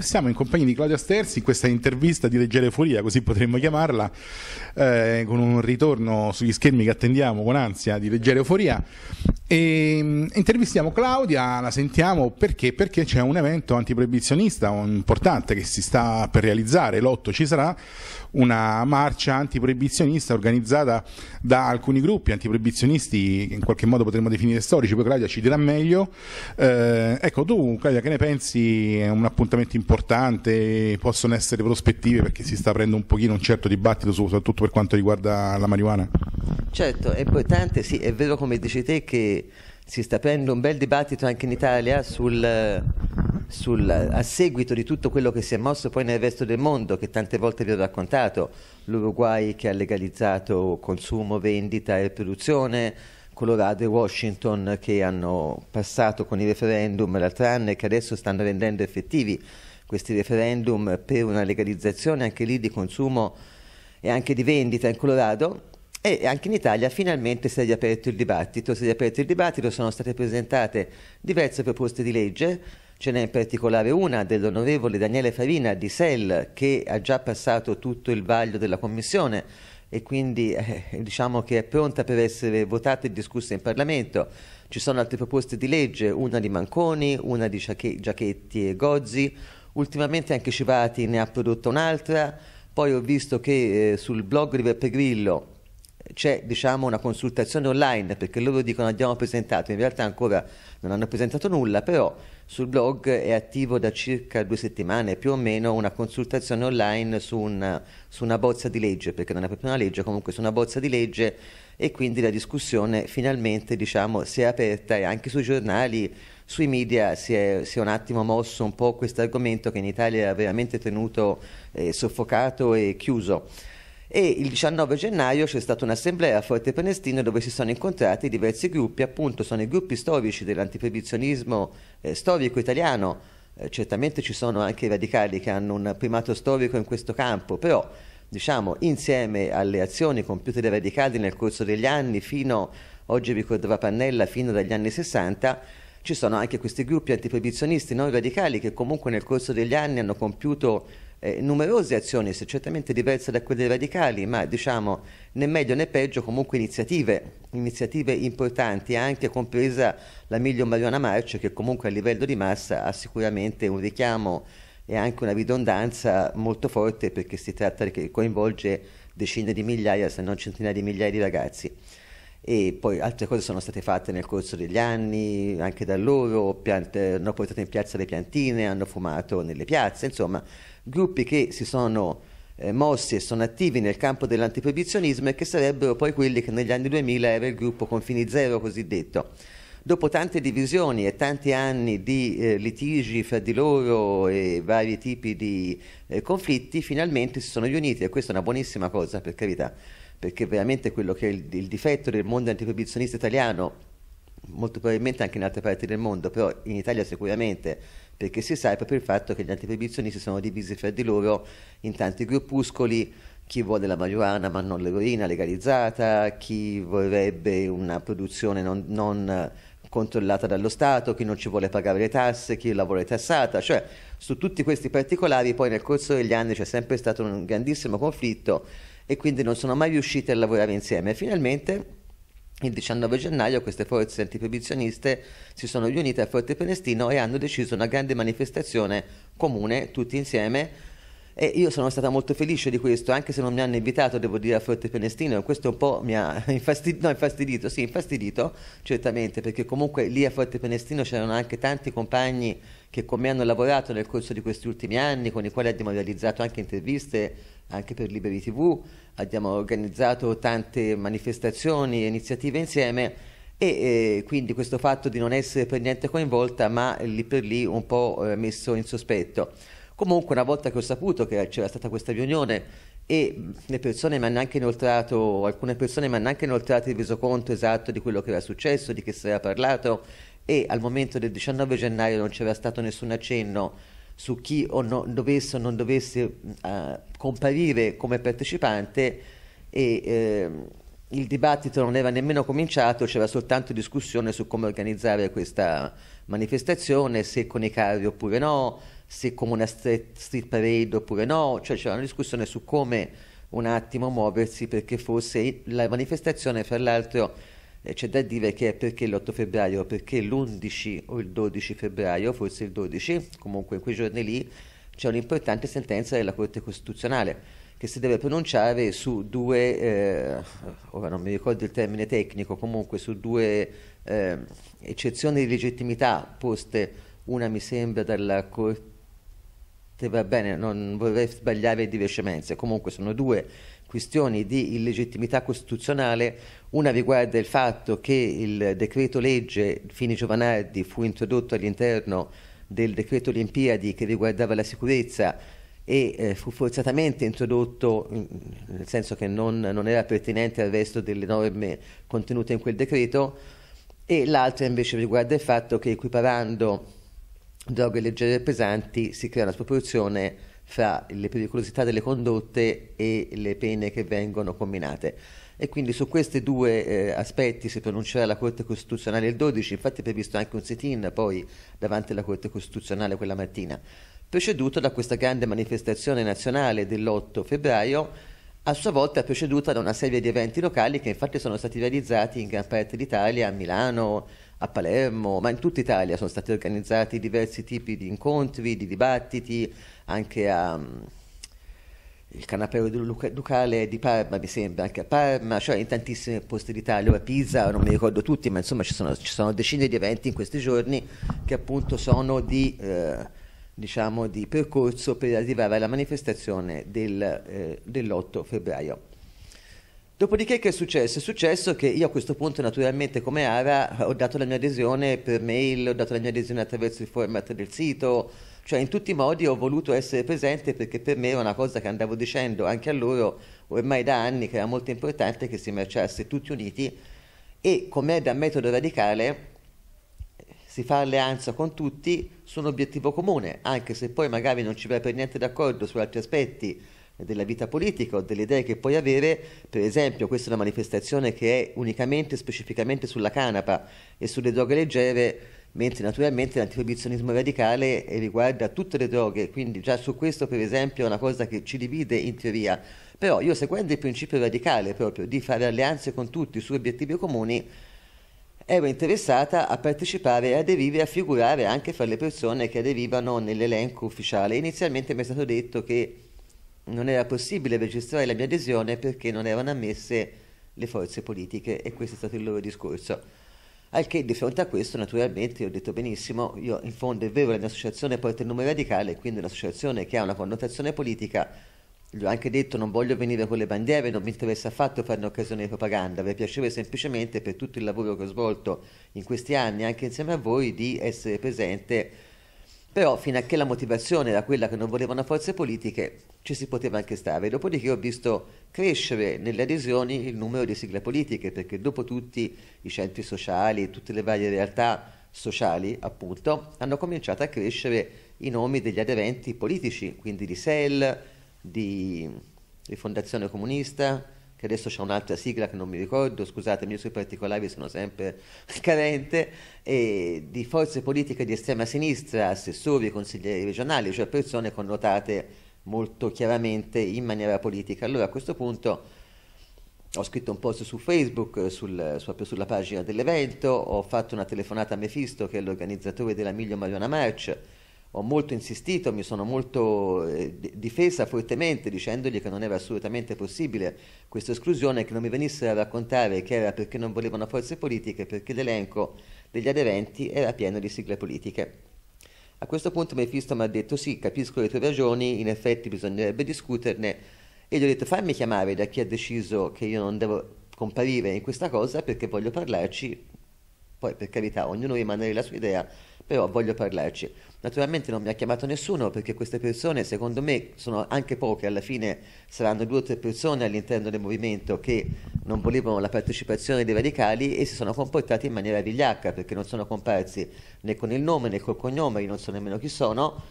Siamo in compagnia di Claudia Sterzi in questa intervista di leggere furia, così potremmo chiamarla, eh, con un ritorno sugli schermi che attendiamo con ansia di leggere furia. E, mm, intervistiamo Claudia, la sentiamo perché? Perché c'è un evento antiproibizionista importante che si sta per realizzare, l'otto ci sarà una marcia antiproibizionista organizzata da alcuni gruppi antiproibizionisti, che in qualche modo potremmo definire storici, poi Claudia ci dirà meglio. Eh, ecco, tu Claudia che ne pensi? È un appuntamento importante, possono essere prospettive perché si sta aprendo un pochino un certo dibattito soprattutto per quanto riguarda la marijuana? Certo, è importante, sì, è vero come dici te che si sta aprendo un bel dibattito anche in Italia sul sul, a seguito di tutto quello che si è mosso poi nel resto del mondo, che tante volte vi ho raccontato, l'Uruguay che ha legalizzato consumo, vendita e produzione, Colorado e Washington che hanno passato con i referendum la tranne che adesso stanno rendendo effettivi questi referendum per una legalizzazione anche lì di consumo e anche di vendita in Colorado e anche in Italia finalmente si è riaperto il dibattito, si è riaperto il dibattito, sono state presentate diverse proposte di legge Ce n'è in particolare una dell'onorevole Daniele Farina di SEL che ha già passato tutto il vaglio della Commissione e quindi eh, diciamo che è pronta per essere votata e discussa in Parlamento. Ci sono altre proposte di legge, una di Manconi, una di Giachetti e Gozzi, ultimamente anche Civati ne ha prodotta un'altra, poi ho visto che eh, sul blog di Beppe Grillo c'è diciamo, una consultazione online perché loro dicono abbiamo presentato, in realtà ancora non hanno presentato nulla, però sul blog è attivo da circa due settimane più o meno una consultazione online su una, su una bozza di legge, perché non è proprio una legge, comunque su una bozza di legge e quindi la discussione finalmente diciamo, si è aperta e anche sui giornali, sui media si è, si è un attimo mosso un po' questo argomento che in Italia è veramente tenuto eh, soffocato e chiuso e il 19 gennaio c'è stata un'assemblea a Forte Penestino dove si sono incontrati diversi gruppi, appunto sono i gruppi storici dell'antiprevizionismo eh, storico italiano, eh, certamente ci sono anche i radicali che hanno un primato storico in questo campo, però diciamo insieme alle azioni compiute dai radicali nel corso degli anni fino, oggi ricordava Pannella, fino agli anni 60, ci sono anche questi gruppi antiprevizionisti non radicali che comunque nel corso degli anni hanno compiuto eh, numerose azioni, certamente diverse da quelle radicali, ma diciamo né meglio né peggio comunque iniziative, iniziative importanti, anche compresa la Miglio Mariana Marce che comunque a livello di massa ha sicuramente un richiamo e anche una ridondanza molto forte perché si tratta che coinvolge decine di migliaia, se non centinaia di migliaia di ragazzi e poi altre cose sono state fatte nel corso degli anni anche da loro, piante, hanno portato in piazza le piantine, hanno fumato nelle piazze, insomma gruppi che si sono eh, mossi e sono attivi nel campo dell'antiproibizionismo e che sarebbero poi quelli che negli anni 2000 era il gruppo Confini Zero cosiddetto. Dopo tante divisioni e tanti anni di eh, litigi fra di loro e vari tipi di eh, conflitti, finalmente si sono riuniti e questa è una buonissima cosa per carità perché veramente quello che è il, il difetto del mondo antiproibizionista italiano, molto probabilmente anche in altre parti del mondo, però in Italia sicuramente, perché si sa è proprio il fatto che gli antiproibizionisti sono divisi fra di loro in tanti gruppuscoli, chi vuole la marijuana ma non l'eroina legalizzata, chi vorrebbe una produzione non, non controllata dallo Stato, chi non ci vuole pagare le tasse, chi la vuole tassata, cioè su tutti questi particolari poi nel corso degli anni c'è sempre stato un grandissimo conflitto e quindi non sono mai riusciti a lavorare insieme. Finalmente il 19 gennaio queste forze antiproibizioniste si sono riunite a Forte Penestino e hanno deciso una grande manifestazione comune, tutti insieme. E io sono stata molto felice di questo, anche se non mi hanno invitato, devo dire, a Forte Penestino, e questo un po' mi ha infastidito, no, infastidito, sì, infastidito, certamente, perché comunque lì a Forte Penestino c'erano anche tanti compagni che con me hanno lavorato nel corso di questi ultimi anni, con i quali abbiamo realizzato anche interviste anche per Liberi TV, abbiamo organizzato tante manifestazioni e iniziative insieme e eh, quindi questo fatto di non essere per niente coinvolta ma lì per lì un po' eh, messo in sospetto. Comunque una volta che ho saputo che c'era stata questa riunione e le persone mi hanno anche inoltrato, alcune persone mi hanno anche inoltrato il resoconto esatto di quello che era successo, di che si era parlato e al momento del 19 gennaio non c'era stato nessun accenno su chi o no, dovesse o non dovesse uh, comparire come partecipante e eh, il dibattito non era nemmeno cominciato, c'era soltanto discussione su come organizzare questa manifestazione, se con i carri oppure no, se come una street parade oppure no, cioè c'era una discussione su come un attimo muoversi perché fosse la manifestazione, fra l'altro, eh, c'è da dire che è perché l'8 febbraio, perché l'11 o il 12 febbraio, forse il 12, comunque in quei giorni lì, c'è un'importante sentenza della Corte Costituzionale che si deve pronunciare su due, eh, ora non mi ricordo il termine tecnico, comunque su due eh, eccezioni di legittimità poste, una mi sembra dalla Corte va bene, non vorrei sbagliare di veemenze, comunque sono due questioni di illegittimità costituzionale una riguarda il fatto che il decreto legge Fini Giovanardi fu introdotto all'interno del decreto Olimpiadi che riguardava la sicurezza e eh, fu forzatamente introdotto, mm, nel senso che non, non, era pertinente al resto delle norme contenute in quel decreto, e l'altra invece riguarda il fatto che equiparando droghe leggere e pesanti si crea una sproporzione fra le pericolosità delle condotte e le pene che vengono combinate. E quindi su questi due eh, aspetti si pronuncerà la Corte Costituzionale il 12, infatti è previsto anche un sit-in poi davanti alla Corte Costituzionale quella mattina, preceduto da questa grande manifestazione nazionale dell'8 febbraio, a sua volta preceduta da una serie di eventi locali che infatti sono stati realizzati in gran parte d'Italia, a Milano, a Palermo, ma in tutta Italia sono stati organizzati diversi tipi di incontri, di dibattiti, anche a il canapeo ducale di Parma, mi sembra, anche a Parma, cioè in tantissimi posti d'Italia, ora Pisa, non mi ricordo tutti, ma insomma ci sono, ci sono decine di eventi in questi giorni che appunto sono di, eh, diciamo, di percorso per arrivare alla manifestazione del, eh, dell'8 febbraio. Dopodiché che è successo? È successo che io a questo punto naturalmente come Ara ho dato la mia adesione per mail, ho dato la mia adesione attraverso il format del sito, cioè in tutti i modi ho voluto essere presente perché per me era una cosa che andavo dicendo anche a loro ormai da anni che era molto importante che si marciasse tutti uniti e come è da metodo radicale si fa alleanza con tutti su un obiettivo comune, anche se poi magari non ci va per niente d'accordo su altri aspetti della vita politica o delle idee che puoi avere, per esempio questa è una manifestazione che è unicamente e specificamente sulla canapa e sulle droghe leggere, mentre naturalmente l'antiproibizionismo radicale riguarda tutte le droghe, quindi già su questo per esempio è una cosa che ci divide in teoria, però io seguendo il principio radicale proprio di fare alleanze con tutti su obiettivi comuni, ero interessata a partecipare e aderire a figurare anche fra le persone che aderivano nell'elenco ufficiale. Inizialmente mi è stato detto che non era possibile registrare la mia adesione perché non erano ammesse le forze politiche e questo è stato il loro discorso. Al che di fronte a questo naturalmente ho detto benissimo, io in fondo è vero che l'associazione porta il nome radicale, quindi un'associazione che ha una connotazione politica, gli ho anche detto non voglio venire con le bandiere, non mi interessa affatto fare un'occasione di propaganda, mi piacerebbe semplicemente per tutto il lavoro che ho svolto in questi anni, anche insieme a voi, di essere presente però fino a che la motivazione era quella che non volevano forze politiche ci si poteva anche stare. Dopodiché ho visto crescere nelle adesioni il numero di sigle politiche, perché dopo tutti i centri sociali, tutte le varie realtà sociali, appunto, hanno cominciato a crescere i nomi degli aderenti politici, quindi di SEL, di Fondazione Comunista, che adesso c'è un'altra sigla che non mi ricordo, scusatemi, io sui particolari sono sempre carente, di forze politiche di estrema sinistra, assessori, consiglieri regionali, cioè persone connotate molto chiaramente in maniera politica. Allora a questo punto ho scritto un post su Facebook, sul, proprio sulla pagina dell'evento, ho fatto una telefonata a Mefisto che è l'organizzatore della Miglio Mariona March, ho molto insistito, mi sono molto eh, difesa fortemente dicendogli che non era assolutamente possibile questa esclusione, che non mi venisse a raccontare che era perché non volevano forze politiche, perché l'elenco degli aderenti era pieno di sigle politiche. A questo punto Mephisto mi ha detto sì, capisco le tue ragioni, in effetti bisognerebbe discuterne e gli ho detto fammi chiamare da chi ha deciso che io non devo comparire in questa cosa perché voglio parlarci, poi per carità ognuno rimane nella sua idea, però voglio parlarci. Naturalmente non mi ha chiamato nessuno perché queste persone, secondo me, sono anche poche, alla fine saranno due o tre persone all'interno del movimento che non volevano la partecipazione dei radicali e si sono comportati in maniera vigliacca perché non sono comparsi né con il nome né col cognome, io non so nemmeno chi sono,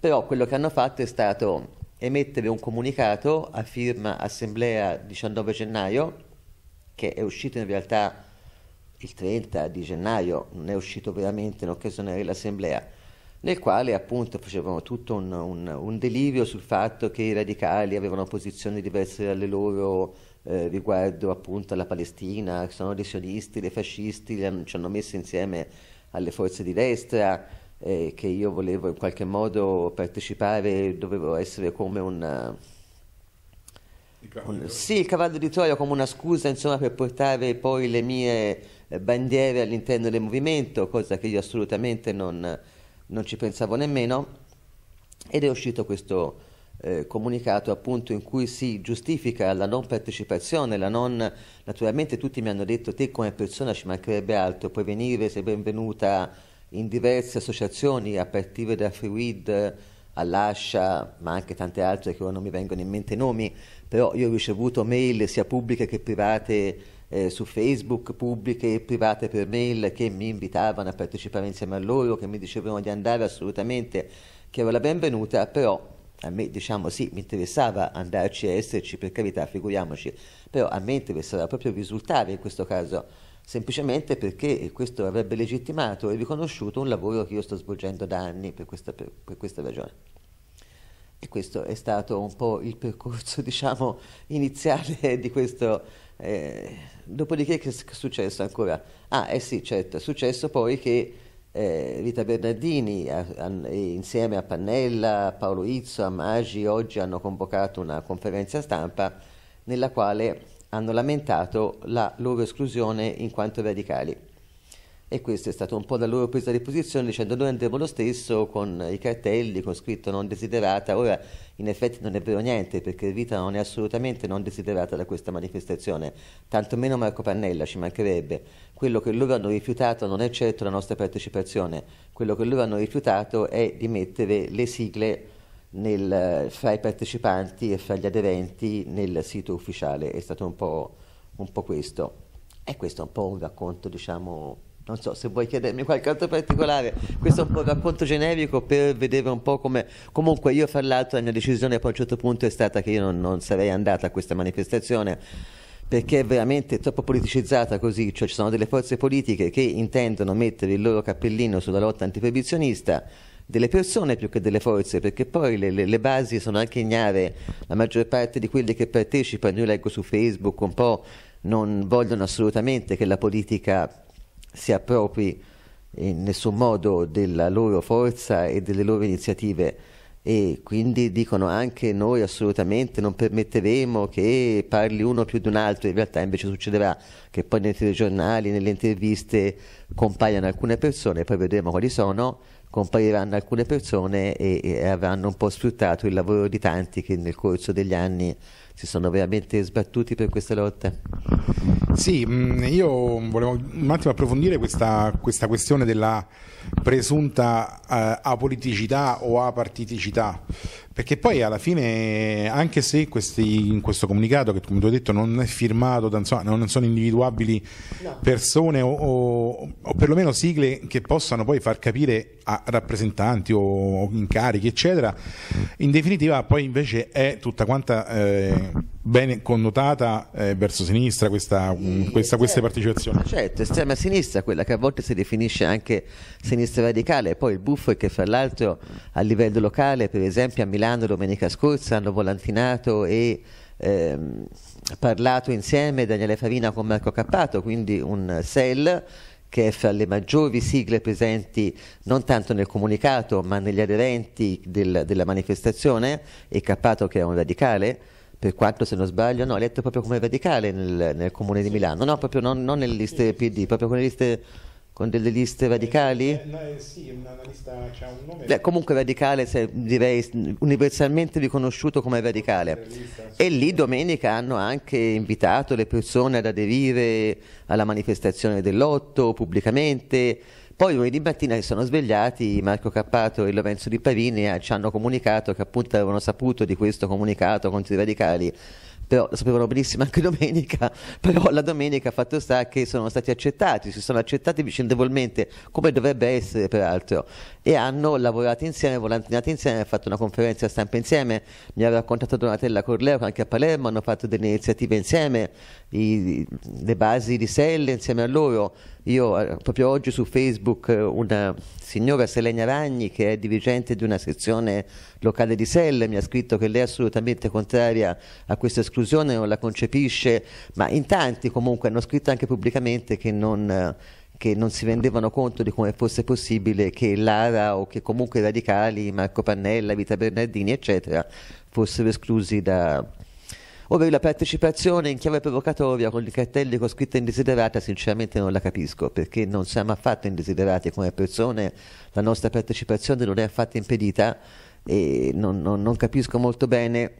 però quello che hanno fatto è stato emettere un comunicato a firma Assemblea 19 gennaio, che è uscito in realtà il 30 di gennaio non è uscito veramente in occasione dell'assemblea, nel quale appunto facevano tutto un, un, un, delirio sul fatto che i radicali avevano posizioni diverse dalle loro eh, riguardo appunto alla Palestina, sono dei sionisti, dei fascisti, li hanno, ci hanno messo insieme alle forze di destra, eh, che io volevo in qualche modo partecipare, dovevo essere come un... Sì, il cavallo di Troia come una scusa insomma, per portare poi le mie eh, bandiere all'interno del movimento, cosa che io assolutamente non, non ci pensavo nemmeno, ed è uscito questo eh, comunicato appunto in cui si giustifica la non partecipazione, la non... naturalmente tutti mi hanno detto te come persona ci mancherebbe altro, puoi venire, sei benvenuta in diverse associazioni a partire da FreeWid all'Ascia, ma anche tante altre che ora non mi vengono in mente i nomi, però io ho ricevuto mail sia pubbliche che private eh, su Facebook pubbliche e private per mail che mi invitavano a partecipare insieme a loro, che mi dicevano di andare assolutamente, che ero la benvenuta, però a me diciamo sì, mi interessava andarci e esserci, per carità, figuriamoci, però a me interessava proprio risultare in questo caso, semplicemente perché questo avrebbe legittimato e riconosciuto un lavoro che io sto svolgendo da anni per questa, per, per questa ragione. E questo è stato un po' il percorso, diciamo, iniziale di questo eh, dopodiché che è successo ancora? Ah, eh sì, certo, è successo poi che eh, Rita Bernardini a, a, insieme a Pannella, a Paolo Izzo, a Maggi oggi hanno convocato una conferenza stampa nella quale hanno lamentato la loro esclusione in quanto radicali e questa è stata un po' la loro presa di posizione dicendo noi andremo lo stesso con i cartelli con scritto non desiderata ora in effetti non è vero niente perché Vita non è assolutamente non desiderata da questa manifestazione tantomeno Marco Pannella ci mancherebbe quello che loro hanno rifiutato non è certo la nostra partecipazione quello che loro hanno rifiutato è di mettere le sigle nel, fra i partecipanti e fra gli aderenti nel sito ufficiale è stato un po', un po questo e questo è un po' un racconto diciamo non so se vuoi chiedermi qualche altro particolare, questo è un po' il racconto generico per vedere un po' come... Comunque io fra l'altro la mia decisione poi a un certo punto è stata che io non, non sarei andata a questa manifestazione perché è veramente troppo politicizzata così, cioè ci sono delle forze politiche che intendono mettere il loro cappellino sulla lotta antiproibizionista delle persone più che delle forze, perché poi le, le, le, basi sono anche ignare, la maggior parte di quelli che partecipano, io leggo su Facebook un po', non vogliono assolutamente che la politica si appropri in nessun modo della loro forza e delle loro iniziative e quindi dicono anche noi assolutamente non permetteremo che parli uno più di un altro, in realtà invece succederà che poi nei telegiornali, nelle interviste compaiano alcune persone, poi vedremo quali sono, compariranno alcune persone e, e avranno un po' sfruttato il lavoro di tanti che nel corso degli anni si sono veramente sbattuti per queste lotte? Sì, mm, io volevo un attimo approfondire questa, questa questione della presunta eh, apoliticità o apartiticità. Perché poi alla fine, anche se questi, in questo comunicato, che come tu hai detto non è firmato, non sono individuabili persone o, o, o, perlomeno sigle che possano poi far capire a rappresentanti o incarichi, eccetera, in definitiva poi invece è tutta quanta... Eh, ben connotata eh, verso sinistra questa, mh, mm, questa, queste partecipazioni. Certo, estrema sinistra, quella che a volte si definisce anche sinistra radicale, poi il buffo è che fra l'altro a livello locale, per esempio a Milano domenica scorsa hanno volantinato e ehm, parlato insieme Daniele Favina con Marco Cappato, quindi un SEL che è fra le maggiori sigle presenti non tanto nel comunicato ma negli aderenti del, della manifestazione e Cappato che è un radicale per quanto se non sbaglio, no, eletto proprio come radicale nel, nel comune di Milano, no, proprio non, non nelle liste PD, proprio con le liste con delle liste radicali? Eh, eh, eh, sì, una lista c'ha un nome. Beh, comunque radicale, se, direi universalmente riconosciuto come radicale. E lì domenica hanno anche invitato le persone ad aderire alla manifestazione dell'otto pubblicamente. Poi lunedì mattina si sono svegliati Marco Cappato e Lorenzo Di Parini eh, ci hanno comunicato che appunto avevano saputo di questo comunicato contro i radicali però lo sapevano benissimo anche domenica, però la domenica fatto sta che sono stati accettati, si sono accettati vicendevolmente come dovrebbe essere peraltro e hanno lavorato insieme, volantinato insieme, hanno fatto una conferenza stampa insieme, mi ha raccontato Donatella Corleo che anche a Palermo hanno fatto delle iniziative insieme, i, le basi di Selle insieme a loro io eh, proprio oggi su Facebook eh, una signora Selenia Ragni che è dirigente di una sezione locale di Selle mi ha scritto che lei è assolutamente contraria a questa esclusione, non la concepisce, ma in tanti comunque hanno scritto anche pubblicamente che non eh, che non si rendevano conto di come fosse possibile che Lara o che comunque i radicali, Marco Pannella, Vita Bernardini, eccetera, fossero esclusi da, ovvero la partecipazione in chiave provocatoria con i cartelli con scritta indesiderata sinceramente non la capisco, perché non siamo affatto indesiderati come persone, la nostra partecipazione non è affatto impedita e non, non, non capisco molto bene.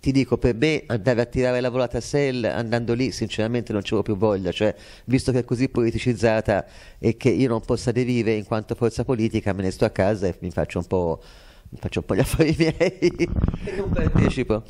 Ti dico, per me andare a tirare la volata a Sell andando lì sinceramente non c'avevo più voglia, cioè visto che è così politicizzata e che io non possa aderire in quanto forza politica me ne sto a casa e mi faccio un po' faccio un po' gli affari miei e non partecipo.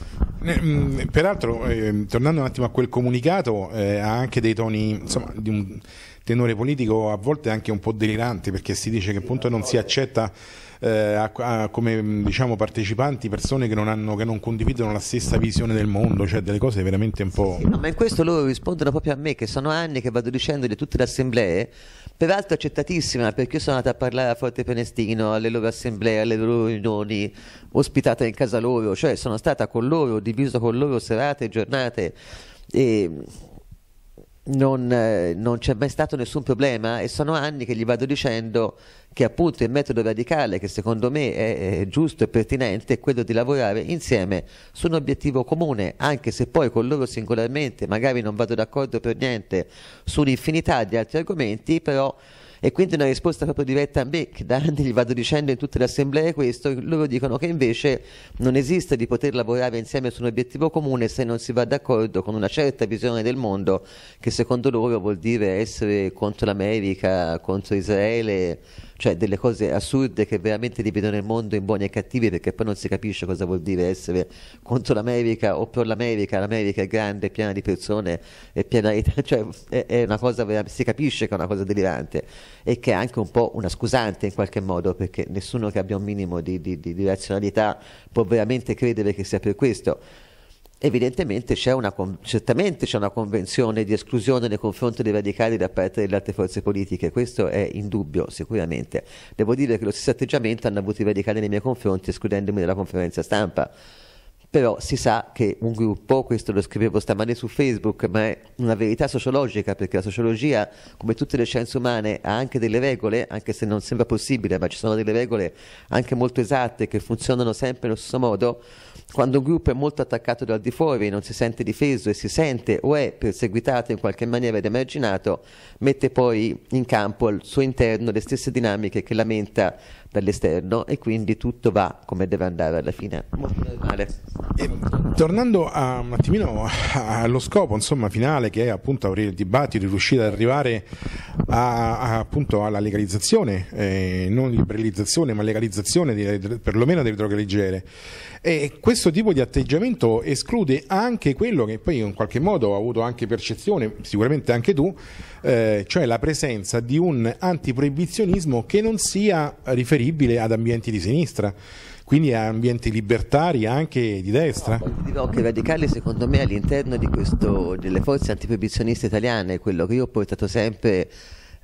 Mm, peraltro, eh, tornando un attimo a quel comunicato, eh, ha anche dei toni insomma, di un tenore politico a volte anche un po' delirante perché si dice che appunto non si accetta eh, a, a, come mm, diciamo, partecipanti persone che non, hanno, che non, condividono la stessa visione del mondo, cioè delle cose veramente un po'... Sì, sì, no, ma in questo loro rispondono proprio a me che sono anni che vado dicendo di tutte le assemblee peraltro accettatissima perché io sono andata a parlare a Forte Penestino, alle loro assemblee, alle loro riunioni, ospitata in casa loro, cioè sono stata con loro, ho diviso con loro serate, giornate e non, eh, non, c'è mai stato nessun problema e sono anni che gli vado dicendo che appunto il metodo radicale che secondo me è, è, giusto e pertinente è quello di lavorare insieme su un obiettivo comune, anche se poi con loro singolarmente magari non vado d'accordo per niente su un'infinità di altri argomenti, però e quindi una risposta proprio diretta a me che da anni gli vado dicendo in tutte le assemblee questo, loro dicono che invece non esiste di poter lavorare insieme su un obiettivo comune se non si va d'accordo con una certa visione del mondo che secondo loro vuol dire essere contro l'America, contro Israele cioè delle cose assurde che veramente dividono il mondo in buoni e cattivi perché poi non si capisce cosa vuol dire essere contro l'America o per l'America, l'America è grande, piena di persone, è piena di... cioè è, è una cosa veramente, si capisce che è una cosa delirante e che è anche un po' una scusante in qualche modo perché nessuno che abbia un minimo di, di, di razionalità può veramente credere che sia per questo evidentemente c'è una, certamente c'è una convenzione di esclusione nei confronti dei radicali da parte delle altre forze politiche, questo è indubbio sicuramente. Devo dire che lo stesso atteggiamento hanno avuto i radicali nei miei confronti escludendomi dalla conferenza stampa. Però si sa che un gruppo, questo lo scrivevo stamane su Facebook, ma è una verità sociologica perché la sociologia, come tutte le scienze umane, ha anche delle regole, anche se non sembra possibile, ma ci sono delle regole anche molto esatte che funzionano sempre nello stesso modo quando un gruppo è molto attaccato dal di fuori, non si sente difeso e si sente o è perseguitato in qualche maniera ed emarginato, mette poi in campo al suo interno le stesse dinamiche che lamenta dall'esterno e quindi tutto va come deve andare alla fine. Molto E, tornando a, un attimino allo scopo insomma, finale che è appunto aprire il dibattito, riuscire ad arrivare a, a, appunto alla legalizzazione, eh, non liberalizzazione ma legalizzazione di, perlomeno delle droghe leggere. E questo questo tipo di atteggiamento esclude anche quello che poi in qualche modo ho avuto anche percezione, sicuramente anche tu, eh, cioè la presenza di un antiproibizionismo che non sia riferibile ad ambienti di sinistra quindi a ambienti libertari anche di destra? No, dirò che i radicali secondo me all'interno delle forze antiproibizioniste italiane, quello che io ho portato sempre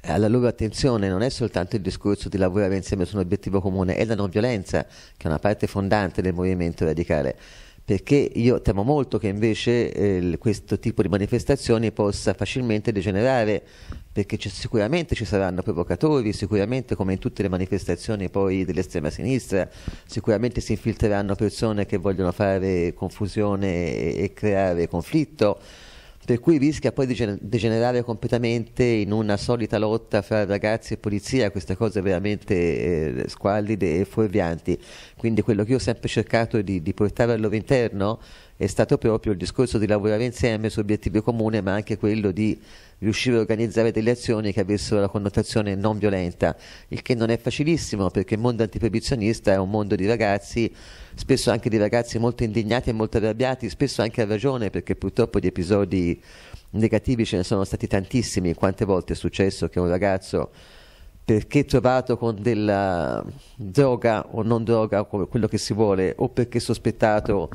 eh, alla loro attenzione non è soltanto il discorso di lavorare insieme su un obiettivo comune, è la non violenza, che è una parte fondante del movimento radicale. Perché io temo molto che invece eh, questo tipo di manifestazioni possa facilmente degenerare, perché sicuramente ci saranno provocatori, sicuramente come in tutte le manifestazioni poi dell'estrema sinistra, sicuramente si infiltreranno persone che vogliono fare confusione e, e creare conflitto per cui rischia poi di degenerare completamente in una solita lotta fra ragazzi e polizia, queste cose veramente eh, squallide e fuorvianti. Quindi quello che io ho sempre cercato di, di portare interno è stato proprio il discorso di lavorare insieme su obiettivi comuni, ma anche quello di riuscire a organizzare delle azioni che avessero la connotazione non violenta, il che non è facilissimo perché il mondo antiproibizionista è un mondo di ragazzi, spesso anche di ragazzi molto indignati e molto arrabbiati, spesso anche a ragione perché purtroppo di episodi negativi ce ne sono stati tantissimi, quante volte è successo che un ragazzo perché trovato con della droga o non droga, come quello che si vuole, o perché sospettato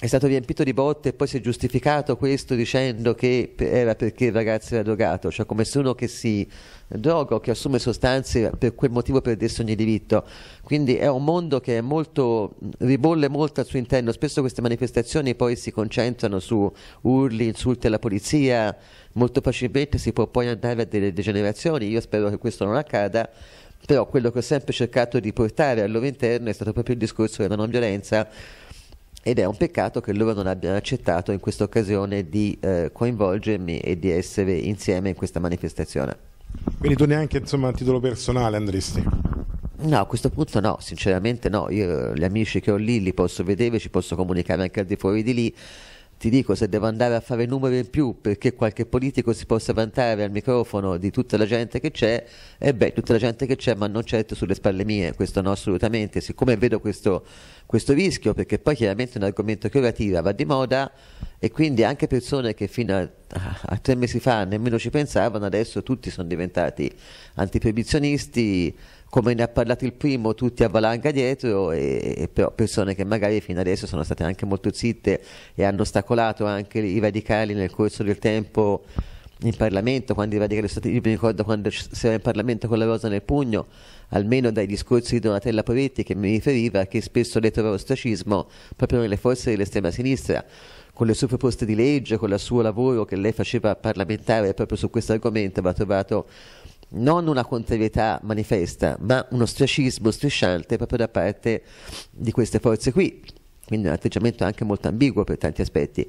è stato riempito di botte e poi si è giustificato questo dicendo che era perché il ragazzo era drogato, cioè come se uno che si droga o che assume sostanze per quel motivo perdesse ogni diritto. Quindi è un mondo che molto, ribolle molto al suo interno, spesso queste manifestazioni poi si concentrano su urli, insulti alla polizia, molto facilmente si può poi andare a delle degenerazioni, io spero che questo non accada, però quello che ho sempre cercato di portare al loro interno è stato proprio il discorso della non violenza ed è un peccato che loro non abbiano accettato in questa occasione di eh, coinvolgermi e di essere insieme in questa manifestazione. Quindi tu neanche insomma a titolo personale andresti? No, a questo punto no, sinceramente no, io gli amici che ho lì li posso vedere, ci posso comunicare anche al di fuori di lì, ti dico se devo andare a fare numeri in più perché qualche politico si possa vantare al microfono di tutta la gente che c'è, e eh beh, tutta la gente che c'è, ma non certo sulle spalle mie, questo no assolutamente, siccome vedo questo questo rischio, perché poi chiaramente è un argomento che ora tira, va di moda e quindi anche persone che fino a, a tre mesi fa nemmeno ci pensavano, adesso tutti sono diventati antiproibizionisti, come ne ha parlato il primo, tutti a valanga dietro, e, e però persone che magari fino adesso sono state anche molto zitte e hanno ostacolato anche i radicali nel corso del tempo in Parlamento, quando i radicali stati liberi, ricordo quando si era in Parlamento con la rosa nel pugno, almeno dai discorsi di Donatella Poletti che mi riferiva che spesso lei trovava ostracismo proprio nelle forze dell'estrema sinistra, con le sue proposte di legge, con il suo lavoro che lei faceva parlamentare proprio su questo argomento, aveva trovato non una contrarietà manifesta, ma un ostracismo strisciante proprio da parte di queste forze qui, quindi un atteggiamento anche molto ambiguo per tanti aspetti.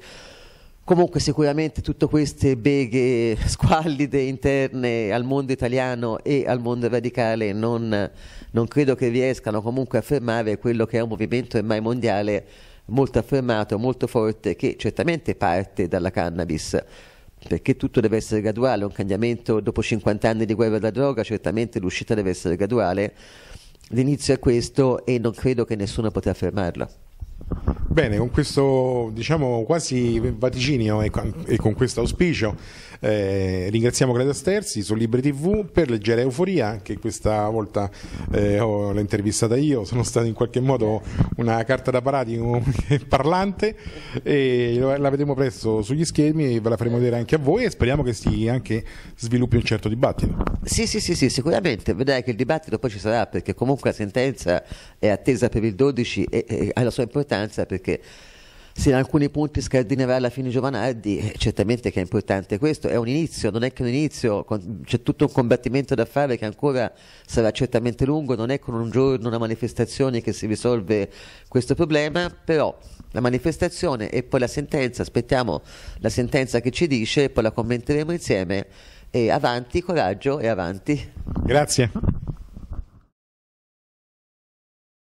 Comunque sicuramente tutte queste beghe squallide interne al mondo italiano e al mondo radicale non, non credo che riescano comunque a fermare quello che è un movimento ormai mondiale molto affermato, molto forte, che certamente parte dalla cannabis, perché tutto deve essere graduale, un cambiamento dopo 50 anni di guerra da droga, certamente l'uscita deve essere graduale, l'inizio è questo e non credo che nessuno potrà fermarlo. Bene, con questo diciamo quasi vaticinio e con questo auspicio eh, ringraziamo Claudio Sterzi su Libri TV per leggere Euforia, anche questa volta eh, l'ho intervistata io, sono stato in qualche modo una carta da parati un parlante e la vedremo presto sugli schermi e ve la faremo vedere anche a voi e speriamo che si anche sviluppi un certo dibattito. Sì, sì, sì, sì sicuramente, vedrai che il dibattito poi ci sarà perché comunque la sentenza è attesa per il 12 e, e ha la sua importanza perché se in alcuni punti scardinerà alla fine Giovanardi, eh, certamente che è importante questo, è un inizio, non è che un inizio, c'è tutto un combattimento da fare che ancora sarà certamente lungo, non è con un giorno, una manifestazione che si risolve questo problema, però la manifestazione e poi la sentenza, aspettiamo la sentenza che ci dice, poi la commenteremo insieme e avanti, coraggio e avanti. Grazie.